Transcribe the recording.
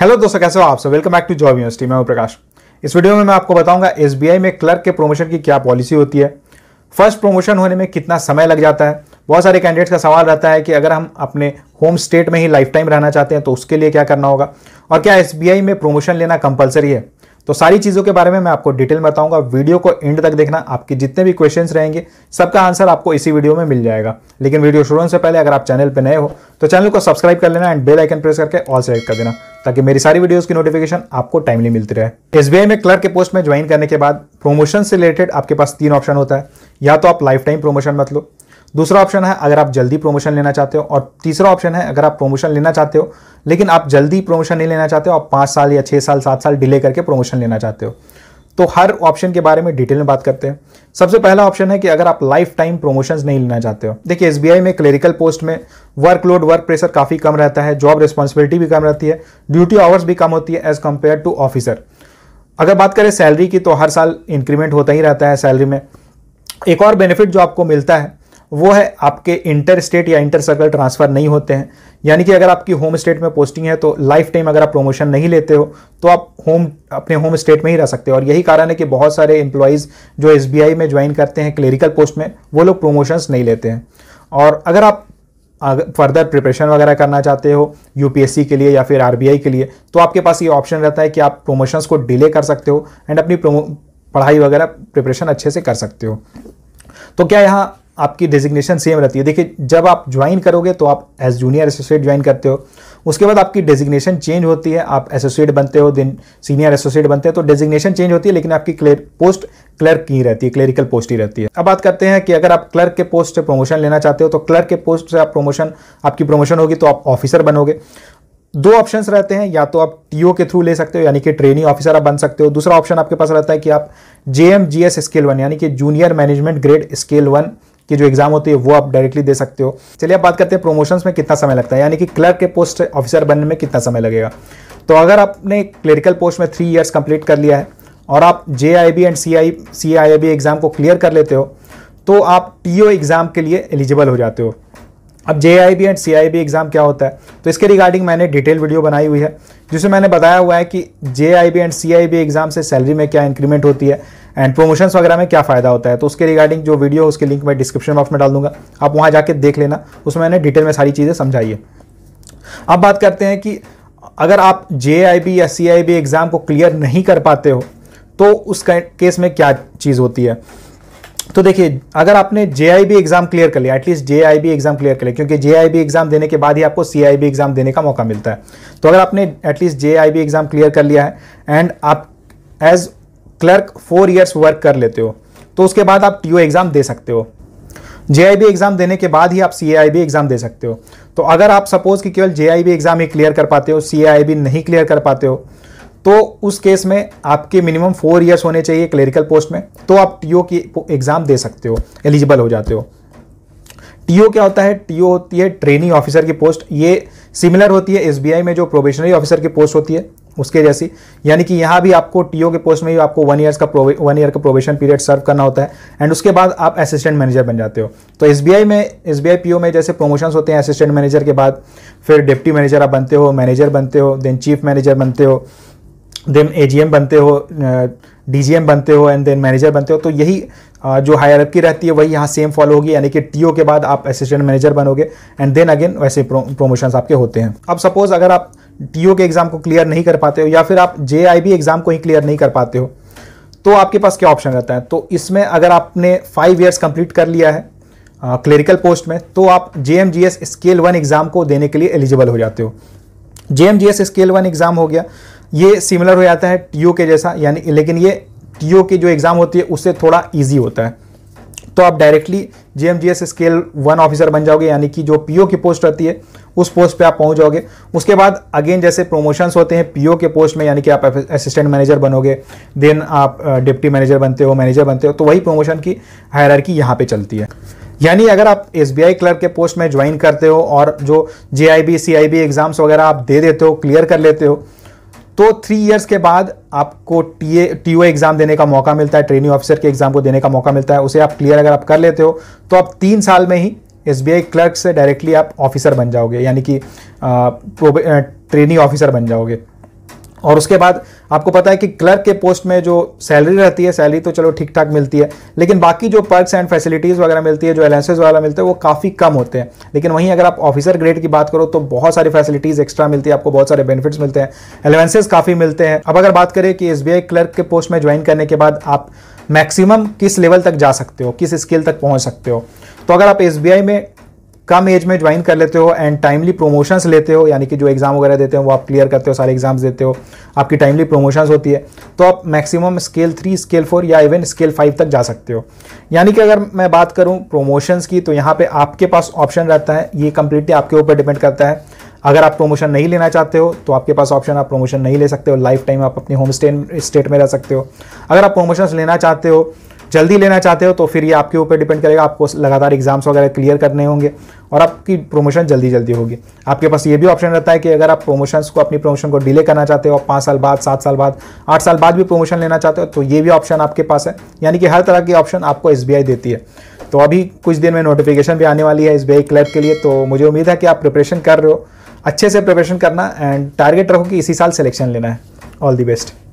hello दोस्तों कैसे हो आप सब welcome back to job university मैं हूं प्रकाश इस वीडियो में मैं आपको बताऊंगा एसबीआई में क्लर्क के प्रमोशन की क्या पॉलिसी होती है फर्स्ट प्रमोशन होने में कितना समय लग जाता है बहुत सारे कैंडिडेट्स का सवाल रहता है कि अगर हम अपने होम स्टेट में ही लाइफ टाइम रहना चाहते हैं तो उसके लिए क्या करना होगा और क्या एस में प्रमोशन लेना कंपलसरी है तो सारी चीज़ों के बारे में मैं आपको डिटेल में बताऊंगा वीडियो को एंड तक देखना आपके जितने भी क्वेश्चंस रहेंगे सबका आंसर आपको इसी वीडियो में मिल जाएगा लेकिन वीडियो शुरू होने से पहले अगर आप चैनल पर नए हो तो चैनल को सब्सक्राइब कर लेना एंड बेल आइकन प्रेस करके ऑल सेलेक्ट कर देना ताकि मेरी सारी वीडियोज की नोटिफिकेशन आपको टाइमली मिलती रहे एस में क्लर्क के पोस्ट में ज्वाइन करने के बाद प्रमोशन से रिलेटेड आपके पास तीन ऑप्शन होता है या तो आप लाइफ टाइम प्रमोशन मतलब दूसरा ऑप्शन है अगर आप जल्दी प्रमोशन लेना चाहते हो और तीसरा ऑप्शन है अगर आप प्रमोशन लेना चाहते हो लेकिन आप जल्दी प्रमोशन नहीं लेना चाहते हो आप पाँच साल या छः साल सात साल डिले करके प्रमोशन लेना चाहते हो तो हर ऑप्शन के बारे में डिटेल में बात करते हैं सबसे पहला ऑप्शन है कि अगर आप लाइफ टाइम प्रमोशंस नहीं लेना चाहते हो देखिए एस में क्लरिकल पोस्ट में वर्कलोड वर्क प्रेशर काफ़ी कम रहता है जॉब रिस्पॉन्सिबिलिटी भी कम रहती है ड्यूटी आवर्स भी कम होती है एज़ कम्पेयर टू ऑफिसर अगर बात करें सैलरी की तो हर साल इंक्रीमेंट होता ही रहता है सैलरी में एक और बेनिफिट जो आपको मिलता है वो है आपके इंटर स्टेट या इंटर सर्कल ट्रांसफ़र नहीं होते हैं यानी कि अगर आपकी होम स्टेट में पोस्टिंग है तो लाइफ टाइम अगर आप प्रमोशन नहीं लेते हो तो आप होम अपने होम स्टेट में ही रह सकते हो और यही कारण है कि बहुत सारे एम्प्लॉयज़ जो एस में ज्वाइन करते हैं क्लेरिकल पोस्ट में वो लोग प्रोमोशंस नहीं लेते हैं और अगर आप अगर फर्दर प्रिपरेशन वगैरह करना चाहते हो यूपीएससी के लिए या फिर आरबीआई के लिए तो आपके पास ये ऑप्शन रहता है कि आप प्रोमोशंस को डिले कर सकते हो एंड अपनी पढ़ाई वगैरह प्रिपरेशन अच्छे से कर सकते हो तो क्या यहाँ आपकी डेजिग्नेशन सेम रहती है देखिए जब आप ज्वाइन करोगे तो आप एज जूनियर एसोसिएट ज्वाइन करते हो उसके बाद आपकी डेजिग्नेशन चेंज होती है आप एसोसिएट बनते हो दिन सीनियर एसोसिएट बनते हैं तो डेजिग्नेशन चेंज होती है लेकिन आपकी क्लेर पोस्ट क्लर्क ही रहती है क्लेरिकल पोस्ट ही रहती है अब बात करते हैं कि अगर आप क्लर्क के पोस्ट से प्रमोशन लेना चाहते हो तो क्लर्क के पोस्ट से आप प्रमोशन आपकी प्रमोशन होगी तो आप ऑफिसर बनोगे दो ऑप्शन रहते हैं या तो आप टीओ के थ्रू ले सकते हो यानी कि ट्रेनिंग ऑफिसर आप बन सकते हो दूसरा ऑप्शन आपके पास रहता है कि आप J M G S scale one यानी कि junior management grade scale one की जो एग्जाम होती है वो आप डायरेक्टली दे सकते हो चलिए आप बात करते हैं प्रमोशंस में कितना समय लगता है यानी कि क्लर्क के पोस्ट ऑफिसर बनने में कितना समय लगेगा तो अगर आपने क्लरिकल पोस्ट में थ्री ईयर्स कंप्लीट कर लिया है और आप J and C I exam को क्लियर कर लेते हो तो आप पीओ एग्ज़ाम के लिए एलिजिबल हो जाते हो अब जे एंड सी एग्ज़ाम क्या होता है तो इसके रिगार्डिंग मैंने डिटेल वीडियो बनाई हुई है जिसमें मैंने बताया हुआ है कि जे एंड सी एग्ज़ाम से सैलरी में क्या इंक्रीमेंट होती है एंड प्रमोशंस वगैरह में क्या फ़ायदा होता है तो उसके रिगार्डिंग जो वीडियो उसके लिंक मैं डिस्क्रिप्शन बॉक्स में डाल दूंगा आप वहाँ जाके देख लेना उसमें मैंने डिटेल में सारी चीज़ें समझाई है अब बात करते हैं कि अगर आप जे या सी एग्ज़ाम को क्लियर नहीं कर पाते हो तो उस केस में क्या चीज़ होती है तो देखिए अगर आपने जे एग्जाम क्लियर कर लिया एटलीस्ट जे एग्जाम क्लियर कर लिया क्योंकि जे एग्जाम देने के बाद ही आपको सी एग्जाम देने का मौका मिलता है तो अगर आपने एटलीस्ट जे एग्जाम क्लियर कर लिया है एंड आप as clerk four years work कर लेते हो तो उसके बाद आप टी एग्जाम दे सकते हो जे एग्जाम देने के बाद ही आप सी एग्जाम दे सकते हो तो अगर आप सपोज कि केवल जे एग्जाम ही क्लियर कर पाते हो सी नहीं क्लियर कर पाते हो तो उस केस में आपके मिनिमम फोर ईयर्स होने चाहिए क्लरिकल पोस्ट में तो आप टीओ की एग्ज़ाम दे सकते हो एलिजिबल हो जाते हो टीओ क्या होता है टीओ होती है ट्रेनिंग ऑफिसर की पोस्ट ये सिमिलर होती है एसबीआई में जो प्रोबेशनरी ऑफिसर की पोस्ट होती है उसके जैसी यानी कि यहाँ भी आपको टीओ के पोस्ट में भी आपको वन ईयर्स का वन ईयर का प्रोबेशन पीरियड सर्व करना होता है एंड उसके बाद आप असिस्टेंट मैनेजर बन जाते हो तो एस में एस बी में जैसे प्रमोशंस होते हैं असिस्टेंट मैनेजर के बाद फिर डिप्टी मैनेजर आप बनते हो मैनेजर बनते हो देन चीफ मैनेजर बनते हो देन एजीएम बनते हो डी बनते हो एंड देन मैनेजर बनते हो तो यही जो हायर की रहती है वही यहाँ सेम फॉलो होगी यानी कि टीओ के बाद आप असिस्टेंट मैनेजर बनोगे एंड देन अगेन वैसे प्रो, प्रोमोशंस आपके होते हैं अब सपोज अगर आप टीओ के एग्ज़ाम को क्लियर नहीं कर पाते हो या फिर आप जे एग्ज़ाम को ही क्लियर नहीं कर पाते हो तो आपके पास क्या ऑप्शन रहता है तो इसमें अगर आपने फाइव ईयर्स कंप्लीट कर लिया है क्लरिकल पोस्ट में तो आप जे स्केल वन एग्ज़ाम को देने के लिए एलिजिबल हो जाते हो जे स्केल वन एग्ज़ाम हो गया ये सिमिलर हो जाता है टी के जैसा यानी लेकिन ये टी की जो एग्ज़ाम होती है उससे थोड़ा ईजी होता है तो आप directly JMGS scale one officer बन जाओगे यानी कि जो पीओ की पोस्ट रहती है उस पोस्ट पे आप पहुंच जाओगे उसके बाद अगेन जैसे प्रोमोशंस होते हैं पीओ के पोस्ट में यानी कि आप असिस्टेंट मैनेजर बनोगे देन आप डिप्टी मैनेजर बनते हो मैनेजर बनते हो तो वही प्रोमोशन की हायर की यहाँ पे चलती है यानी अगर आप एस क्लर्क के पोस्ट में ज्वाइन करते हो और जो जे आई एग्ज़ाम्स वगैरह आप दे देते हो क्लियर कर लेते हो तो थ्री इयर्स के बाद आपको T A T O exam देने का मौका मिलता है ट्रेनिंग ऑफिसर के एग्जाम को देने का मौका मिलता है उसे आप क्लियर अगर आप कर लेते हो तो आप तीन साल में ही एस बी आई क्लर्क से डायरेक्टली आप ऑफिसर बन जाओगे यानी कि ट्रेनिंग ऑफिसर बन जाओगे और उसके बाद आपको पता है कि क्लर्क के पोस्ट में जो सैलरी रहती है सैलरी तो चलो ठीक ठाक मिलती है लेकिन बाकी जो पर्क्स एंड फैसिलिटीज़ वगैरह मिलती है जो अलाउंसेज वगैरह मिलते हैं वो काफ़ी कम होते हैं लेकिन वहीं अगर आप ऑफिसर ग्रेड की बात करो तो बहुत सारी फैसिलिटीज़ एक्स्ट्रा मिलती है आपको बहुत सारे बेनिफिट्स मिलते हैं अलाउंसेज काफ़ी मिलते हैं अब अगर बात करें कि एस क्लर्क के पोस्ट में ज्वाइन करने के बाद आप मैक्सिमम किस लेवल तक जा सकते हो किस स्किल तक पहुँच सकते हो तो अगर आप एस में कम एज में ज्वाइन कर लेते हो एंड टाइमली प्रोमोशंस लेते हो यानी कि जो एग्ज़ाम वगैरह देते हो वो आप क्लियर करते हो सारे एग्जाम्स देते हो आपकी टाइमली प्रोमोशंस होती है तो आप maximum scale three scale four या इवन स्केल फाइव तक जा सकते हो यानी कि अगर मैं बात करूँ प्रोमोशंस की तो यहाँ पर आपके पास ऑप्शन रहता है ये कंप्लीटली आपके ऊपर डिपेंड करता है अगर आप प्रोमोशन नहीं लेना चाहते हो तो आपके पास ऑप्शन आप प्रोमोशन नहीं ले सकते हो लाइफ टाइम आप अपने होम स्टे स्टेट में रह सकते हो अगर आप प्रोमोशंस लेना चाहते हो जल्दी लेना चाहते हो तो फिर ये आपके ऊपर डिपेंड करेगा आपको लगातार एग्जाम्स वगैरह क्लियर करने होंगे और आपकी प्रमोशन जल्दी जल्दी होगी आपके पास ये भी ऑप्शन रहता है कि अगर आप प्रमोशंस को अपनी प्रमोशन को डिले करना चाहते हो पाँच साल बाद सात साल बाद आठ साल बाद भी प्रमोशन लेना चाहते हो तो ये भी ऑप्शन आपके पास है यानी कि हर तरह की ऑप्शन आपको एस देती है तो अभी कुछ दिन में नोटिफिकेशन भी आने वाली है एस बी क्लैब के लिए तो मुझे उम्मीद है कि आप प्रिपरेशन कर रहे हो अच्छे से प्रिपरेशन करना एंड टारगेट रखो कि इसी साल सिलेक्शन लेना है ऑल दी बेस्ट